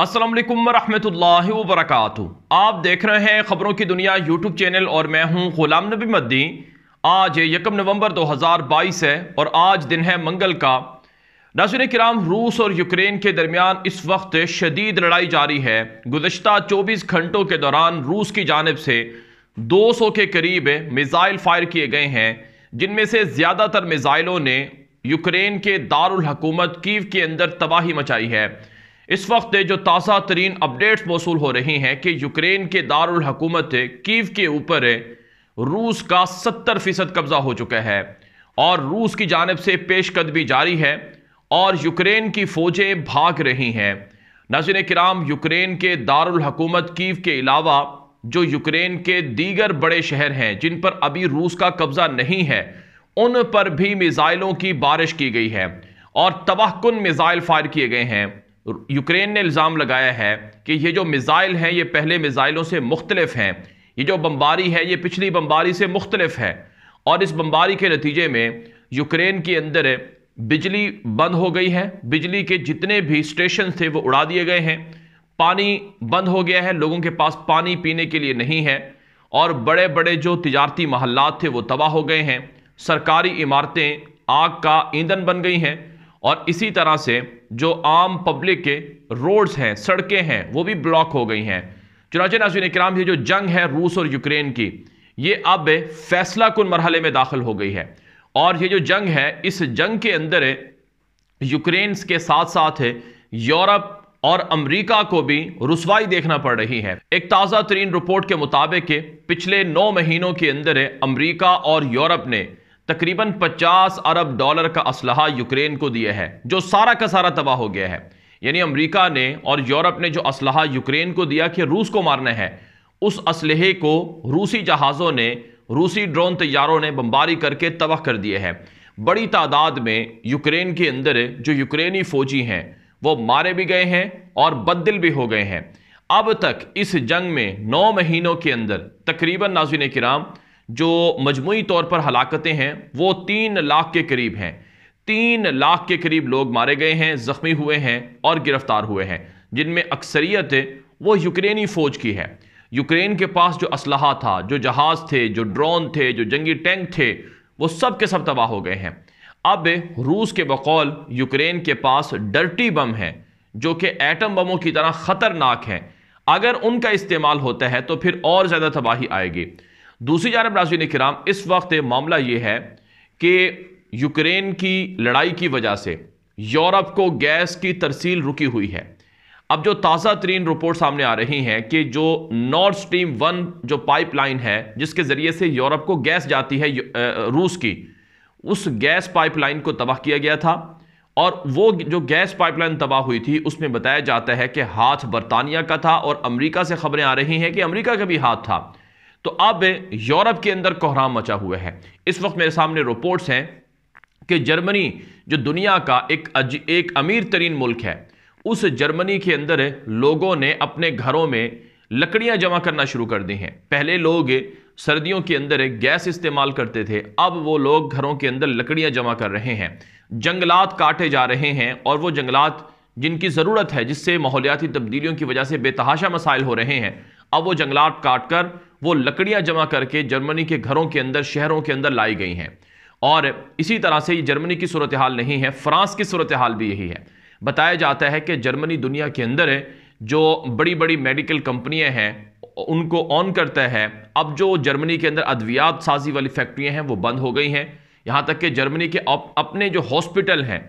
असलम वरम्ह वरक आप देख रहे हैं ख़बरों की दुनिया यूट्यूब चैनल और मैं हूं ग़ुलाम नबी मद्दी आज यकम नवंबर 2022 है और आज दिन है मंगल का नजर कराम रूस और यूक्रेन के दरमियान इस वक्त शदीद लड़ाई जारी है गुजशत चौबीस घंटों के दौरान रूस की जानब से दो सौ के करीब मिज़ाइल फायर किए गए हैं जिनमें से ज़्यादातर मिज़ाइलों ने यूक्रेन के दारकूमत कीव के अंदर तबाही मचाई है इस वक्त जो ताज़ा तरीन अपडेट्स मौसू हो रही हैं कि यूक्रेन के दारकूमत कीव के ऊपर रूस का सत्तर फ़ीसद कब्ज़ा हो चुका है और रूस की जानब से पेशकदमी जारी है और यूक्रेन की फ़ौजें भाग रही हैं नजर कराम यूक्रेन के दारकूमत कीव के अलावा जो यूक्रेन के दीगर बड़े शहर हैं जिन पर अभी रूस का कब्ज़ा नहीं है उन पर भी मिज़ाइलों की बारिश की गई है और तबाहकुन मिज़ाइल फायर किए गए हैं यूक्रेन ने इल्ज़ाम लगाया है कि ये जो मिज़ाइल हैं ये पहले मिज़ाइलों से मुख्तलफ हैं ये जो बम्बारी है ये पिछली बम्बारी से मुख्तलफ है और इस बम्बारी के नतीजे में यूक्रेन के अंदर बिजली बंद हो गई है बिजली के जितने भी स्टेशन थे वो उड़ा दिए गए हैं पानी बंद हो गया है लोगों के पास पानी पीने के लिए नहीं है और बड़े बड़े जो तजारती महल्लात थे वो तबाह हो गए हैं सरकारी इमारतें आग का ईंधन बन गई हैं और इसी तरह से जो आम पब्लिक के रोड्स हैं सड़कें हैं वो भी ब्लॉक हो गई हैं चुनाचे नाजिन कराम ये जो जंग है रूस और यूक्रेन की ये अब फैसला कन मरहले में दाखिल हो गई है और ये जो जंग है इस जंग के अंदर यूक्रेन के साथ साथ यूरोप और अमेरिका को भी रसवाई देखना पड़ रही है एक ताज़ा तरीन रिपोर्ट के मुताबिक पिछले नौ महीनों के अंदर अमेरिका और यूरोप ने तकरीबन 50 अरब डॉलर का असलहा यूक्रेन को दिया है जो सारा का सारा तबाह हो गया है यानी अमेरिका ने और यूरोप ने जो असलहा यूक्रेन को दिया कि रूस को मारना है उस असलहे को रूसी जहाज़ों ने रूसी ड्रोन तैयारों ने बम्बारी करके तबाह कर दिए हैं बड़ी तादाद में यूक्रेन के अंदर जो यूक्रेनी फ़ौजी हैं वो मारे भी गए हैं और बदल भी हो गए हैं अब तक इस जंग में नौ महीनों के अंदर तकरीबन नाजिन कराम जो मजमू तौर पर हलाकतें हैं वो तीन लाख के करीब हैं तीन लाख के करीब लोग मारे गए हैं ज़ख्मी हुए हैं और गिरफ्तार हुए हैं जिनमें अक्सरियत वो यूक्रेनी फ़ौज की है यूक्रेन के पास जो इसल था जो जहाज़ थे जो ड्रोन थे जो जंगी टैंक थे वो सब के सब तबाह हो गए हैं अब रूस के बकौल यूक्रेन के पास डर्टी बम हैं जो कि एटम बमों की तरह ख़तरनाक हैं अगर उनका इस्तेमाल होता है तो फिर और ज़्यादा तबाही आएगी दूसरी जानब नाजीन कराम इस वक्त मामला ये है कि यूक्रेन की लड़ाई की वजह से यूरोप को गैस की तरसील रुकी हुई है अब जो ताज़ा तरीन रिपोर्ट सामने आ रही हैं कि जो नॉर्थ स्ट्रीम वन जो पाइपलाइन है जिसके ज़रिए से यूरोप को गैस जाती है रूस की उस गैस पाइपलाइन को तबाह किया गया था और वो जो गैस पाइपलाइन तबाह हुई थी उसमें बताया जाता है कि हाथ बरतानिया का था और अमेरिका से खबरें आ रही हैं कि अमेरिका का भी हाथ था तो अब यूरोप के अंदर कोहराम मचा हुआ है इस वक्त मेरे सामने रिपोर्ट्स हैं कि जर्मनी जो दुनिया का एक अज, एक अमीर तरीन मुल्क है उस जर्मनी के अंदर लोगों ने अपने घरों में लकड़ियां जमा करना शुरू कर दी हैं पहले लोग सर्दियों के अंदर गैस इस्तेमाल करते थे अब वो लोग घरों के अंदर लकड़ियां जमा कर रहे हैं जंगलात काटे जा रहे हैं और वो जंगलात जिनकी ज़रूरत है जिससे माहौलियाती तब्दीलियों की वजह से बेतहाशा मसाइल हो रहे हैं अब वो जंगलात काट कर वो लकड़ियां जमा करके जर्मनी के घरों के अंदर शहरों के अंदर लाई गई हैं और इसी तरह से ये जर्मनी की सूरत हाल नहीं है फ्रांस की सूरत हाल भी यही है बताया जाता है कि जर्मनी दुनिया के अंदर जो बड़ी बड़ी मेडिकल कंपनियां हैं उनको ऑन करता है अब जो जर्मनी के अंदर अद्वियात साजी वाली फैक्ट्रियां हैं वो बंद हो गई हैं यहाँ तक कि जर्मनी के अपने जो हॉस्पिटल हैं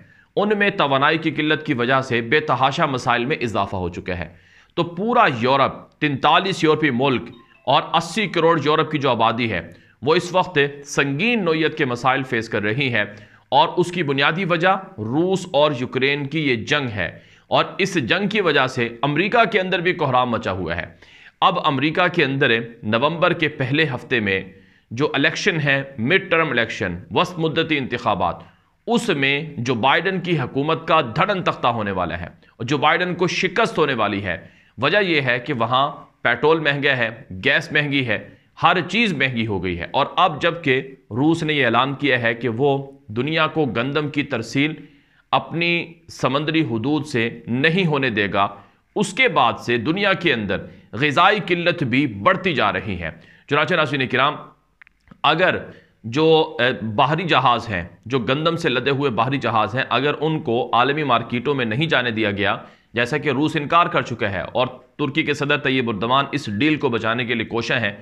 उनमें तोानाई की किल्लत की वजह से बेतहाशा मसाइल में इजाफा हो चुका है तो पूरा यूरोप तैंतालीस यूरोपीय मुल्क और 80 करोड़ यूरोप की जो आबादी है वो इस वक्त संगीन नोयत के मसाइल फेस कर रही है और उसकी बुनियादी वजह रूस और यूक्रेन की ये जंग है और इस जंग की वजह से अमेरिका के अंदर भी कोहराम मचा हुआ है अब अमेरिका के अंदर नवंबर के पहले हफ्ते में जो इलेक्शन है मिड टर्म इलेक्शन वस्त मुद्दती इंतबात उसमें जो बाइडन की हकूमत का धड़न तख्ता होने वाला है और जो बाइडन को शिकस्त होने वाली है वजह यह है कि वहाँ पेट्रोल महंगा है गैस महंगी है हर चीज़ महंगी हो गई है और अब जबकि रूस ने यह ऐलान किया है कि वो दुनिया को गंदम की तरसील अपनी समंदरी हदूद से नहीं होने देगा उसके बाद से दुनिया के अंदर गज़ाई किल्लत भी बढ़ती जा रही है चुनाचे ने कराम अगर जो बाहरी जहाज़ हैं जो गंदम से लदे हुए बाहरी जहाज़ हैं अगर उनको आलमी मार्किटों में नहीं जाने दिया गया जैसा कि रूस इनकार कर चुका है और तुर्की के सदर तैयब उर्दवान इस डील को बचाने के लिए कोशा हैं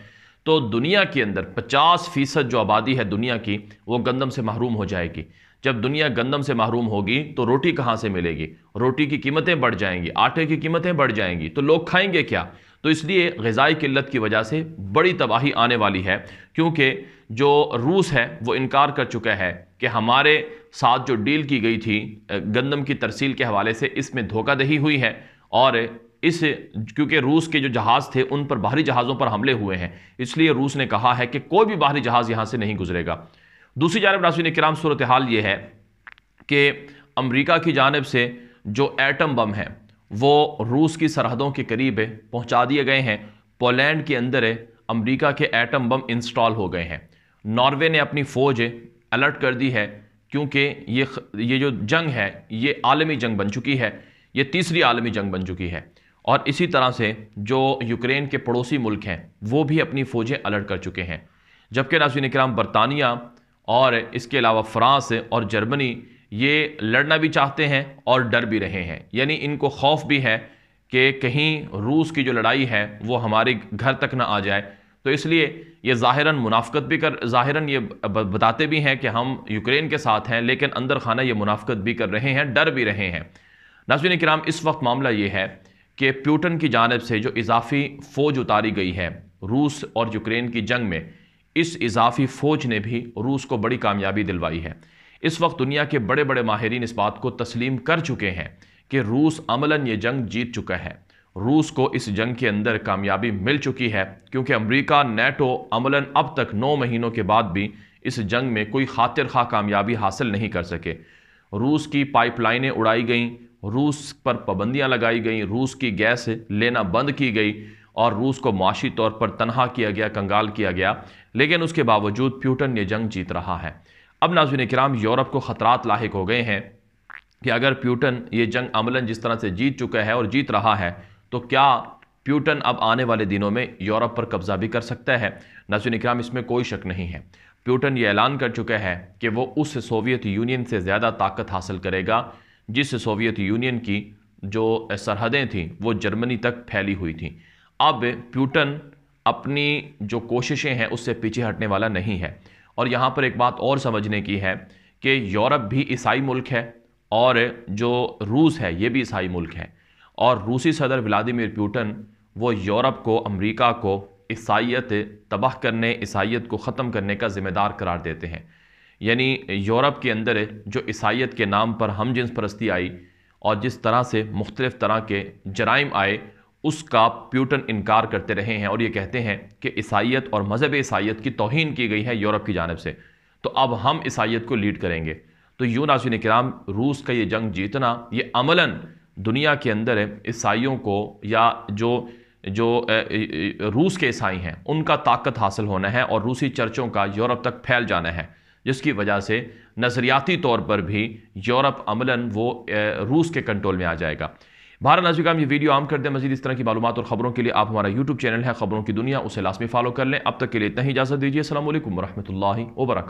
तो दुनिया के अंदर 50 फ़ीसद जो आबादी है दुनिया की वो गंदम से महरूम हो जाएगी जब दुनिया गंदम से महरूम होगी तो रोटी कहाँ से मिलेगी रोटी की कीमतें बढ़ जाएंगी आटे की कीमतें बढ़ जाएंगी तो लोग खाएंगे क्या तो इसलिए गज़ाई किल्लत की वजह से बड़ी तबाही आने वाली है क्योंकि जो रूस है वो इनकार कर चुका है कि हमारे साथ जो डील की गई थी गंदम की तरसील के हवाले से इसमें धोखादही हुई है और इस क्योंकि रूस के जो जहाज़ थे उन पर बाहरी जहाज़ों पर हमले हुए हैं इसलिए रूस ने कहा है कि कोई भी बाहरी जहाज़ यहाँ से नहीं गुजरेगा दूसरी जानब ने कराम सूरत हाल ये है कि अमरीका की जानब से जो एटम बम है वो रूस की सरहदों के करीब है पहुंचा दिए गए हैं पोलैंड के अंदर है अमेरिका के एटम बम इंस्टॉल हो गए हैं नॉर्वे ने अपनी फ़ौज अलर्ट कर दी है क्योंकि ये ये जो जंग है ये आलमी जंग बन चुकी है ये तीसरी आलमी जंग बन चुकी है और इसी तरह से जो यूक्रेन के पड़ोसी मुल्क हैं वो भी अपनी फ़ौजें अलर्ट कर चुके हैं जबकि नाजिन कराम बरतानिया और इसके अलावा फ्रांस और जर्मनी ये लड़ना भी चाहते हैं और डर भी रहे हैं यानी इनको खौफ भी है कि कहीं रूस की जो लड़ाई है वो हमारे घर तक ना आ जाए तो इसलिए ये ज़ाहिरन मुनाफ़त भी कर ज़ाहिरन ये बताते भी हैं कि हम यूक्रेन के साथ हैं लेकिन अंदर खाना ये मुनाफ़त भी कर रहे हैं डर भी रहे हैं नाजिन कराम इस वक्त मामला ये है कि प्यूटन की जानब से जो इजाफी फ़ौज उतारी गई है रूस और यूक्रेन की जंग में इस इजाफी फ़ौज ने भी रूस को बड़ी कामयाबी दिलवाई है इस वक्त दुनिया के बड़े बड़े माहरीन इस बात को तस्लीम कर चुके हैं कि रूस अमला ये जंग जीत चुका है रूस को इस जंग के अंदर कामयाबी मिल चुकी है क्योंकि अमरीका नेटो अमला अब तक नौ महीनों के बाद भी इस जंग में कोई खातिर खा कामयाबी हासिल नहीं कर सके रूस की पाइपलाइनें उड़ाई गईं रूस पर पाबंदियां लगाई गईं रूस की गैस लेना बंद की गई और रूस को माशी तौर पर तनहा किया गया कंगाल किया गया लेकिन उसके बावजूद प्यूटन ये जंग जीत रहा है अब नाजुन कराम यूरोप को ख़तरात लाक हो गए हैं कि अगर प्यूटन ये जंग अमला जिस तरह से जीत चुका है और जीत रहा है तो क्या प्यूटन अब आने वाले दिनों में यूरोप पर कब्ज़ा भी कर सकता है नाजुन कराम इसमें कोई शक नहीं है प्यूटन ये ऐलान कर चुका है कि वो उस सोवियत यूनियन से ज़्यादा ताकत हासिल करेगा जिस सोवियत यूनियन की जो सरहदें थीं वो जर्मनी तक फैली हुई थी अब प्यूटन अपनी जो कोशिशें हैं उससे पीछे हटने वाला नहीं है और यहाँ पर एक बात और समझने की है कि यूरोप भी ईसाई मुल्क है और जो रूस है ये भी ईसाई मुल्क है और रूसी सदर व्लादिमिर प्यूटन वो यूरोप को अमेरिका को ईसाइत तबाह करने ईसाइत को ख़त्म करने का ज़िम्मेदार करार देते हैं यानी यूरोप के अंदर जो ईसाइत के नाम पर हम जिन्स परस्ती आई और जिस तरह से मुख्तलिफ़ तरह के जराइम आए उसका प्यूटन इनकार करते रहे हैं और ये कहते हैं कि ईसाइत और मज़हब ईसाइत की तोहन की गई है यूरोप की जानब से तो अब हम ईसाइत को लीड करेंगे तो यू नाजिन कराम रूस का ये जंग जीतना ये अमला दुनिया के अंदर ईसाइयों को या जो जो रूस के ईसाई हैं उनका ताकत हासिल होना है और रूसी चर्चों का यूरोप तक फैल जाना है जिसकी वजह से नज़रियाती तौर पर भी यूरोप अमला वो रूस के कंट्रोल में आ जाएगा बहर नाजी का हम ये वीडियो आम करते हैं मजीद इस तरह की मालूम और खबरों के लिए आप हमारा यूट्यूब चैनल है खबरों की दुनिया उसे लाजमी फॉलो कर लें अब तक के लिए इतना ही इजाजत दीजिए असल वरहमल वरक